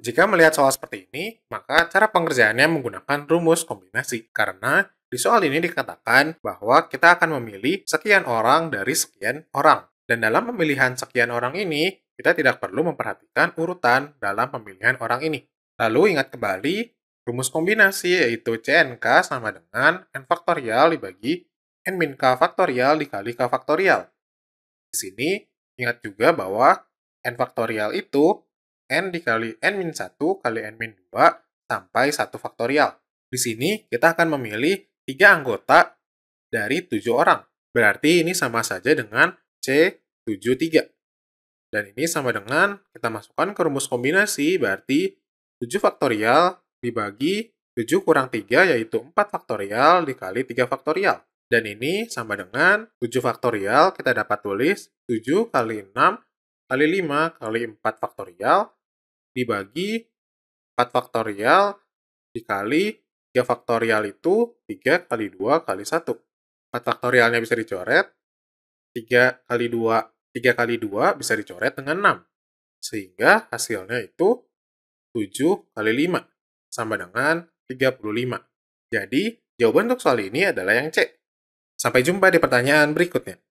Jika melihat soal seperti ini, maka cara pengerjaannya menggunakan rumus kombinasi, karena di soal ini dikatakan bahwa kita akan memilih sekian orang dari sekian orang. Dan dalam pemilihan sekian orang ini, kita tidak perlu memperhatikan urutan dalam pemilihan orang ini. Lalu ingat kembali, rumus kombinasi yaitu CNK sama dengan N faktorial dibagi N min K faktorial dikali K faktorial. Di sini, ingat juga bahwa N faktorial itu n dikali n-1 kali n-2 sampai 1 faktorial. Di sini kita akan memilih 3 anggota dari 7 orang. Berarti ini sama saja dengan C73. Dan ini sama dengan kita masukkan ke rumus kombinasi, berarti 7 faktorial dibagi 7 kurang 3 yaitu 4 faktorial dikali 3 faktorial. Dan ini sama dengan 7 faktorial, kita dapat tulis 7 kali 6 kali 5 kali 4 faktorial dibagi 4 faktorial dikali 3 faktorial itu 3 kali 2 kali 1. 4 faktorialnya bisa dicoret, 3 kali 2, 3 kali 2 bisa dicoret dengan 6. Sehingga hasilnya itu 7 kali 5, sama dengan 35. Jadi, jawaban untuk soal ini adalah yang C. Sampai jumpa di pertanyaan berikutnya.